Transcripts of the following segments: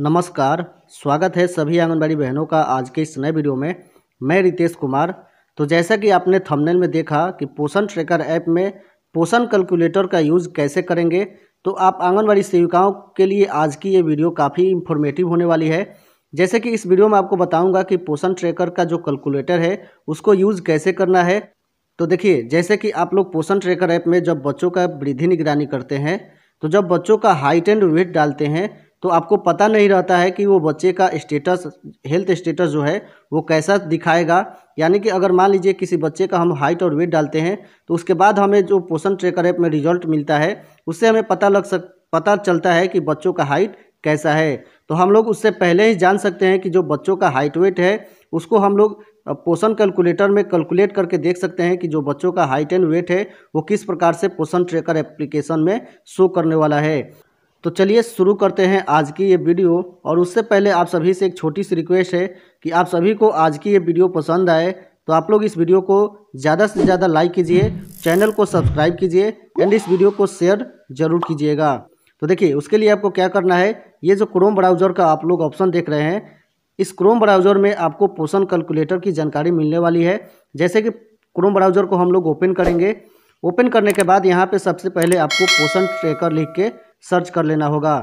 नमस्कार स्वागत है सभी आंगनबाड़ी बहनों का आज के इस नए वीडियो में मैं रितेश कुमार तो जैसा कि आपने थंबनेल में देखा कि पोषण ट्रैकर ऐप में पोषण कैलकुलेटर का यूज़ कैसे करेंगे तो आप आंगनबाड़ी सेविकाओं के लिए आज की ये वीडियो काफ़ी इन्फॉर्मेटिव होने वाली है जैसे कि इस वीडियो में आपको बताऊँगा कि पोषण ट्रैकर का जो कैलकुलेटर है उसको यूज़ कैसे करना है तो देखिए जैसे कि आप लोग पोषण ट्रैकर ऐप में जब बच्चों का वृद्धि निगरानी करते हैं तो जब बच्चों का हाइट एंड वेट डालते हैं तो आपको पता नहीं रहता है कि वो बच्चे का स्टेटस हेल्थ स्टेटस जो है वो कैसा दिखाएगा यानी कि अगर मान लीजिए किसी बच्चे का हम हाइट और वेट डालते हैं तो उसके बाद हमें जो पोषण ट्रेकर ऐप में रिजल्ट मिलता है उससे हमें पता लग सक पता चलता है कि बच्चों का हाइट कैसा है तो हम लोग उससे पहले ही जान सकते हैं कि जो बच्चों का हाइट वेट है उसको हम लोग पोषण कैलकुलेटर में कैलकुलेट करके देख सकते हैं कि जो बच्चों का हाइट एंड वेट है वो किस प्रकार से पोषण ट्रेकर एप्लीकेशन में शो करने वाला है तो चलिए शुरू करते हैं आज की ये वीडियो और उससे पहले आप सभी से एक छोटी सी रिक्वेस्ट है कि आप सभी को आज की ये वीडियो पसंद आए तो आप लोग इस वीडियो को ज़्यादा से ज़्यादा लाइक कीजिए चैनल को सब्सक्राइब कीजिए एंड इस वीडियो को शेयर जरूर कीजिएगा तो देखिए उसके लिए आपको क्या करना है ये जो क्रोम ब्राउज़र का आप लोग ऑप्शन देख रहे हैं इस क्रोम ब्राउज़र में आपको पोषण कैलकुलेटर की जानकारी मिलने वाली है जैसे कि क्रोम ब्राउज़र को हम लोग ओपन करेंगे ओपन करने के बाद यहाँ पे सबसे पहले आपको पोषण ट्रेकर लिख के सर्च कर लेना होगा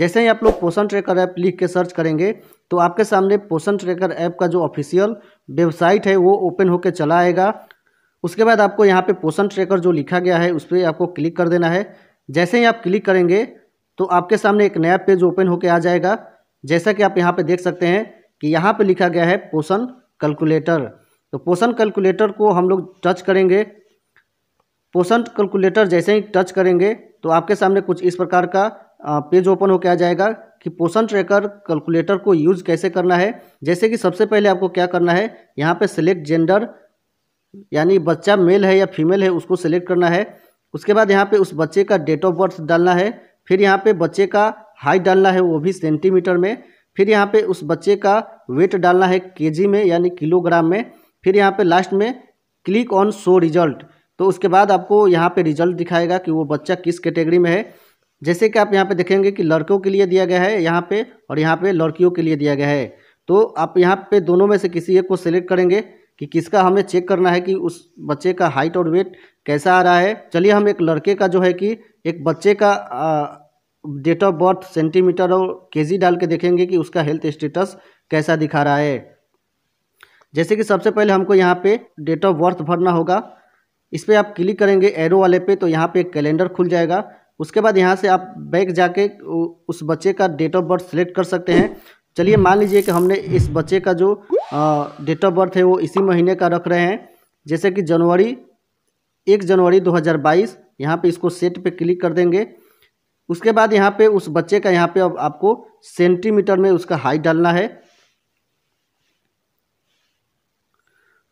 जैसे ही आप लोग पोषण ट्रैकर ऐप लिख के सर्च करेंगे तो आपके सामने पोषण ट्रैकर ऐप का जो ऑफिशियल वेबसाइट है वो ओपन होकर चला आएगा उसके बाद आपको यहाँ पे पोषण ट्रैकर जो लिखा गया है उस पर आपको क्लिक कर देना है जैसे ही आप क्लिक करेंगे तो आपके सामने एक नया पेज ओपन होकर आ जाएगा जैसा कि आप यहाँ पर देख सकते हैं कि यहाँ पर लिखा गया है पोषण कैलकुलेटर तो पोषण कैलकुलेटर को हम लोग टच करेंगे पोषण कैलकुलेटर जैसे ही टच करेंगे तो आपके सामने कुछ इस प्रकार का पेज ओपन होकर आ जाएगा कि पोषण ट्रैकर कैलकुलेटर को यूज़ कैसे करना है जैसे कि सबसे पहले आपको क्या करना है यहाँ पे सिलेक्ट जेंडर यानी बच्चा मेल है या फीमेल है उसको सिलेक्ट करना है उसके बाद यहाँ पे उस बच्चे का डेट ऑफ बर्थ डालना है फिर यहाँ पे बच्चे का हाइट डालना है वो भी सेंटीमीटर में फिर यहाँ पे उस बच्चे का वेट डालना है के में यानी किलोग्राम में फिर यहाँ पर लास्ट में क्लिक ऑन शो रिजल्ट तो उसके बाद आपको यहाँ पे रिजल्ट दिखाएगा कि वो बच्चा किस कैटेगरी में है जैसे कि आप यहाँ पे देखेंगे कि लड़कों के लिए दिया गया है यहाँ पे और यहाँ पे लड़कियों के लिए दिया गया है तो आप यहाँ पे दोनों में से किसी एक को सिलेक्ट करेंगे कि किसका हमें चेक करना है कि उस बच्चे का हाइट और वेट कैसा आ रहा है चलिए हम एक लड़के का जो है कि एक बच्चे का डेट ऑफ बर्थ सेंटीमीटर और जी डाल के देखेंगे कि उसका हेल्थ स्टेटस कैसा दिखा रहा है जैसे कि सबसे पहले हमको यहाँ पे डेट ऑफ बर्थ भरना होगा इस पर आप क्लिक करेंगे एरो वाले पे तो यहाँ पे एक कैलेंडर खुल जाएगा उसके बाद यहाँ से आप बैक जाके उस बच्चे का डेट ऑफ बर्थ सेलेक्ट कर सकते हैं चलिए मान लीजिए कि हमने इस बच्चे का जो डेट ऑफ बर्थ है वो इसी महीने का रख रहे हैं जैसे कि जनवरी एक जनवरी 2022 यहाँ पर इसको सेट पर क्लिक कर देंगे उसके बाद यहाँ पर उस बच्चे का यहाँ पर अब आपको सेंटीमीटर में उसका हाइट डालना है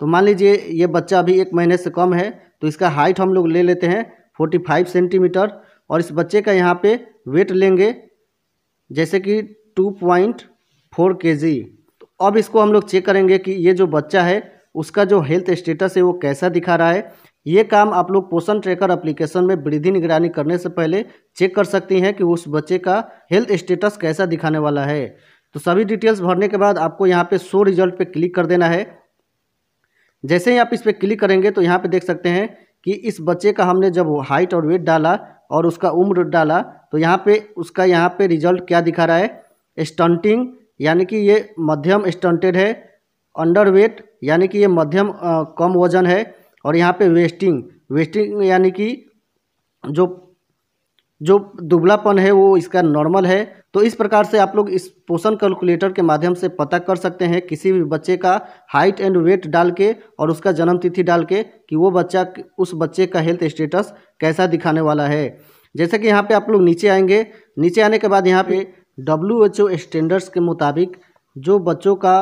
तो मान लीजिए ये बच्चा अभी एक महीने से कम है तो इसका हाइट हम लोग ले लेते हैं फोर्टी फाइव सेंटीमीटर और इस बच्चे का यहाँ पे वेट लेंगे जैसे कि टू पॉइंट फोर के जी तो अब इसको हम लोग चेक करेंगे कि ये जो बच्चा है उसका जो हेल्थ स्टेटस है वो कैसा दिखा रहा है ये काम आप लोग पोषण ट्रैकर एप्लीकेशन में वृद्धि निगरानी करने से पहले चेक कर सकती हैं कि उस बच्चे का हेल्थ स्टेटस कैसा दिखाने वाला है तो सभी डिटेल्स भरने के बाद आपको यहाँ पे शो रिजल्ट पे क्लिक कर देना है जैसे ही आप इस पर क्लिक करेंगे तो यहाँ पे देख सकते हैं कि इस बच्चे का हमने जब हाइट और वेट डाला और उसका उम्र डाला तो यहाँ पे उसका यहाँ पे रिजल्ट क्या दिखा रहा है स्टंटिंग यानी कि ये मध्यम स्टंटेड है अंडर वेट यानी कि ये मध्यम आ, कम वजन है और यहाँ पे वेस्टिंग वेस्टिंग यानी कि जो जो दुबलापन है वो इसका नॉर्मल है तो इस प्रकार से आप लोग इस पोषण कैलकुलेटर के माध्यम से पता कर सकते हैं किसी भी बच्चे का हाइट एंड वेट डाल के और उसका जन्म तिथि डाल के कि वो बच्चा उस बच्चे का हेल्थ स्टेटस कैसा दिखाने वाला है जैसे कि यहाँ पे आप लोग नीचे आएंगे नीचे आने के बाद यहाँ पे डब्ल्यू एच ओ स्टैंडर्ड्स के मुताबिक जो बच्चों का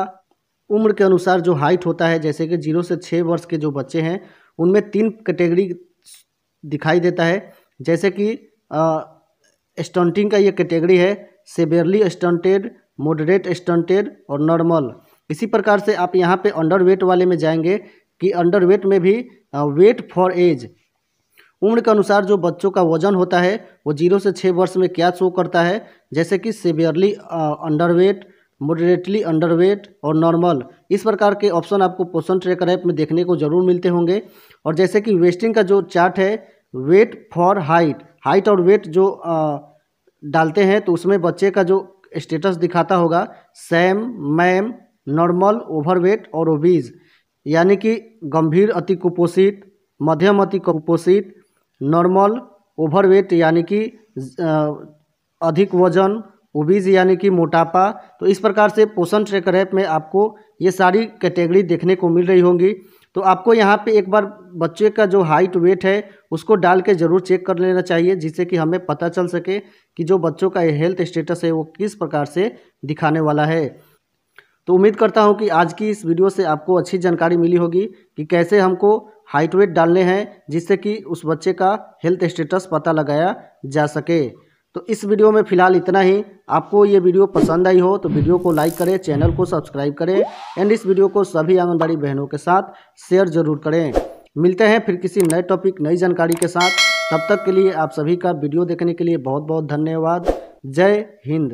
उम्र के अनुसार जो हाइट होता है जैसे कि जीरो से छः वर्ष के जो बच्चे हैं उनमें तीन कैटेगरी दिखाई देता है जैसे कि स्टंटिंग का ये कैटेगरी है सेवेरली स्टंटेड मॉडरेट स्टंटेड और नॉर्मल इसी प्रकार से आप यहाँ पे अंडर वेट वाले में जाएंगे कि अंडर वेट में भी वेट फॉर एज उम्र के अनुसार जो बच्चों का वजन होता है वो जीरो से छः वर्ष में क्या शो करता है जैसे कि सिवियरली अंडरवेट मॉडरेटली अंडरवेट और नॉर्मल इस प्रकार के ऑप्शन आपको पोषण ट्रेकर ऐप में देखने को जरूर मिलते होंगे और जैसे कि वेस्टिंग का जो चार्ट है वेट फॉर हाइट हाइट और वेट जो डालते हैं तो उसमें बच्चे का जो स्टेटस दिखाता होगा सैम मैम नॉर्मल ओवरवेट और ओबीज यानी कि गंभीर अति कुपोषित मध्यम अति कुपोषित नॉर्मल ओवरवेट यानी कि अधिक वजन ओबीज यानी कि मोटापा तो इस प्रकार से पोषण ट्रेकर ऐप में आपको ये सारी कैटेगरी देखने को मिल रही होंगी तो आपको यहाँ पे एक बार बच्चे का जो हाइट वेट है उसको डाल के ज़रूर चेक कर लेना चाहिए जिससे कि हमें पता चल सके कि जो बच्चों का हेल्थ स्टेटस है वो किस प्रकार से दिखाने वाला है तो उम्मीद करता हूँ कि आज की इस वीडियो से आपको अच्छी जानकारी मिली होगी कि कैसे हमको हाइट वेट डालने हैं जिससे कि उस बच्चे का हेल्थ स्टेटस पता लगाया जा सके तो इस वीडियो में फिलहाल इतना ही आपको ये वीडियो पसंद आई हो तो वीडियो को लाइक करें चैनल को सब्सक्राइब करें एंड इस वीडियो को सभी आंगनबाड़ी बहनों के साथ शेयर जरूर करें मिलते हैं फिर किसी नए टॉपिक नई जानकारी के साथ तब तक के लिए आप सभी का वीडियो देखने के लिए बहुत बहुत धन्यवाद जय हिंद